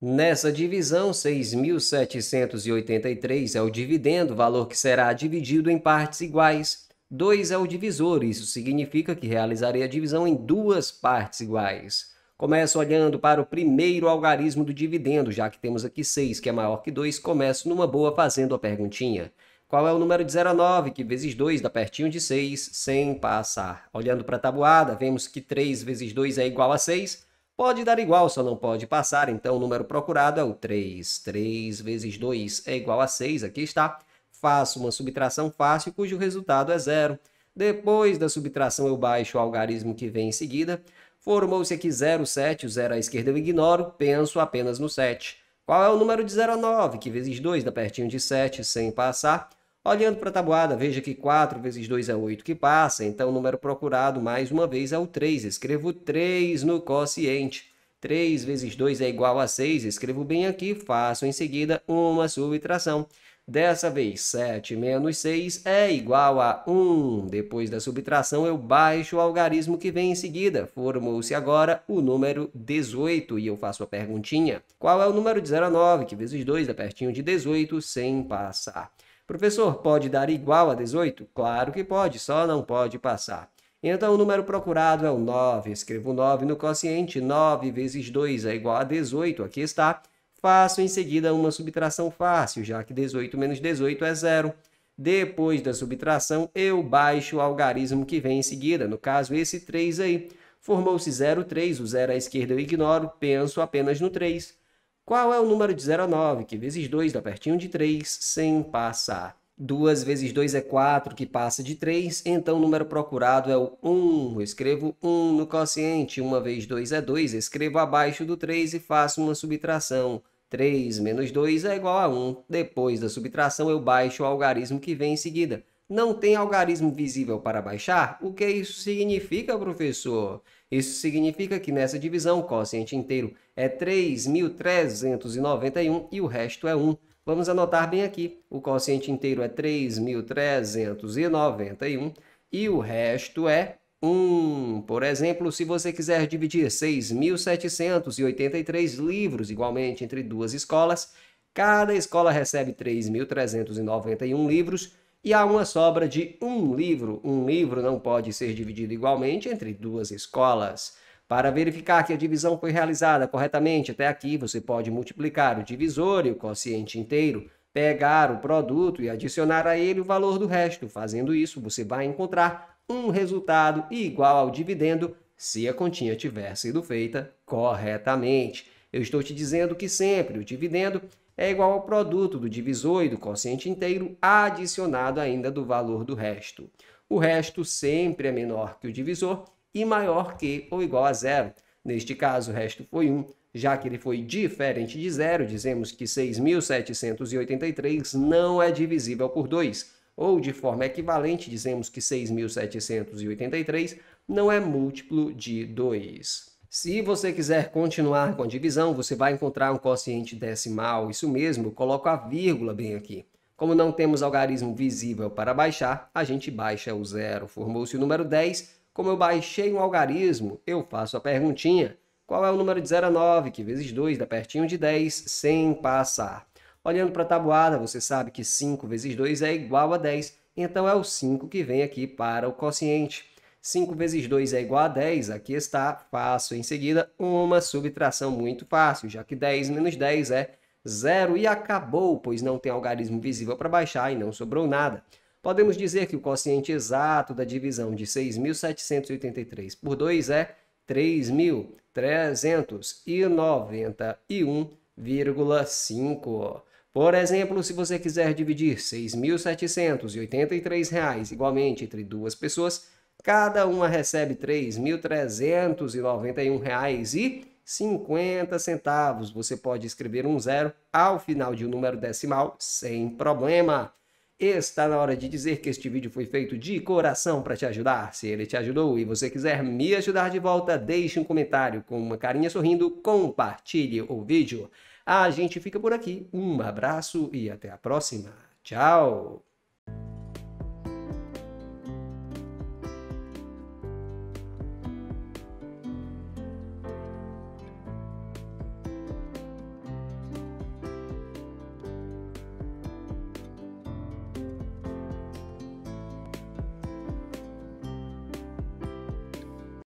Nessa divisão, 6.783 é o dividendo, valor que será dividido em partes iguais. 2 é o divisor, isso significa que realizarei a divisão em duas partes iguais. Começo olhando para o primeiro algarismo do dividendo, já que temos aqui 6, que é maior que 2, começo numa boa fazendo a perguntinha. Qual é o número de 0 a 9, que vezes 2 dá pertinho de 6, sem passar? Olhando para a tabuada, vemos que 3 vezes 2 é igual a 6, Pode dar igual, só não pode passar, então o número procurado é o 3. 3 vezes 2 é igual a 6, aqui está. Faço uma subtração fácil cujo resultado é zero. Depois da subtração eu baixo o algarismo que vem em seguida. Formou-se aqui 0, 7, o 0 à esquerda eu ignoro, penso apenas no 7. Qual é o número de 0 a 9, que vezes 2 dá pertinho de 7 sem passar? Olhando para a tabuada, veja que 4 vezes 2 é 8 que passa, então o número procurado mais uma vez é o 3. Escrevo 3 no quociente. 3 vezes 2 é igual a 6, escrevo bem aqui, faço em seguida uma subtração. Dessa vez, 7 menos 6 é igual a 1. Depois da subtração, eu baixo o algarismo que vem em seguida. Formou-se agora o número 18. E eu faço a perguntinha: qual é o número de 0 a 9, que vezes 2 dá pertinho de 18, sem passar? Professor, pode dar igual a 18? Claro que pode, só não pode passar. Então, o número procurado é o 9. Escrevo 9 no quociente. 9 vezes 2 é igual a 18. Aqui está. Faço em seguida uma subtração fácil, já que 18 menos 18 é zero. Depois da subtração, eu baixo o algarismo que vem em seguida, no caso, esse 3 aí. Formou-se 0,3, o zero à esquerda eu ignoro, penso apenas no 3. Qual é o número de 0 a 9? Que vezes 2 dá pertinho de 3, sem passar. 2 vezes 2 é 4, que passa de 3, então o número procurado é o 1. Eu escrevo 1 no quociente, 1 vezes 2 é 2, escrevo abaixo do 3 e faço uma subtração. 3 menos 2 é igual a 1. Depois da subtração, eu baixo o algarismo que vem em seguida não tem algarismo visível para baixar? O que isso significa, professor? Isso significa que nessa divisão o quociente inteiro é 3.391 e o resto é 1. Vamos anotar bem aqui. O quociente inteiro é 3.391 e o resto é 1. Por exemplo, se você quiser dividir 6.783 livros igualmente entre duas escolas, cada escola recebe 3.391 livros e há uma sobra de um livro. Um livro não pode ser dividido igualmente entre duas escolas. Para verificar que a divisão foi realizada corretamente até aqui, você pode multiplicar o divisor e o quociente inteiro, pegar o produto e adicionar a ele o valor do resto. Fazendo isso, você vai encontrar um resultado igual ao dividendo se a continha tiver sido feita corretamente. Eu estou te dizendo que sempre o dividendo é igual ao produto do divisor e do quociente inteiro adicionado ainda do valor do resto. O resto sempre é menor que o divisor e maior que ou igual a zero. Neste caso, o resto foi 1, já que ele foi diferente de zero, dizemos que 6.783 não é divisível por 2, ou de forma equivalente, dizemos que 6.783 não é múltiplo de 2. Se você quiser continuar com a divisão, você vai encontrar um quociente decimal, isso mesmo, coloco a vírgula bem aqui. Como não temos algarismo visível para baixar, a gente baixa o zero. Formou-se o número 10. Como eu baixei um algarismo, eu faço a perguntinha. Qual é o número de 0 a 9, que vezes 2 dá pertinho de 10, sem passar? Olhando para a tabuada, você sabe que 5 vezes 2 é igual a 10, então é o 5 que vem aqui para o quociente. 5 vezes 2 é igual a 10, aqui está fácil. Em seguida, uma subtração muito fácil, já que 10 menos 10 é zero e acabou, pois não tem algarismo visível para baixar e não sobrou nada. Podemos dizer que o quociente exato da divisão de 6.783 por 2 é 3.391,5. Por exemplo, se você quiser dividir R$ 6.783 igualmente entre duas pessoas, Cada uma recebe R$ 3.391,50. Você pode escrever um zero ao final de um número decimal sem problema. Está na hora de dizer que este vídeo foi feito de coração para te ajudar. Se ele te ajudou e você quiser me ajudar de volta, deixe um comentário com uma carinha sorrindo, compartilhe o vídeo. A gente fica por aqui. Um abraço e até a próxima. Tchau!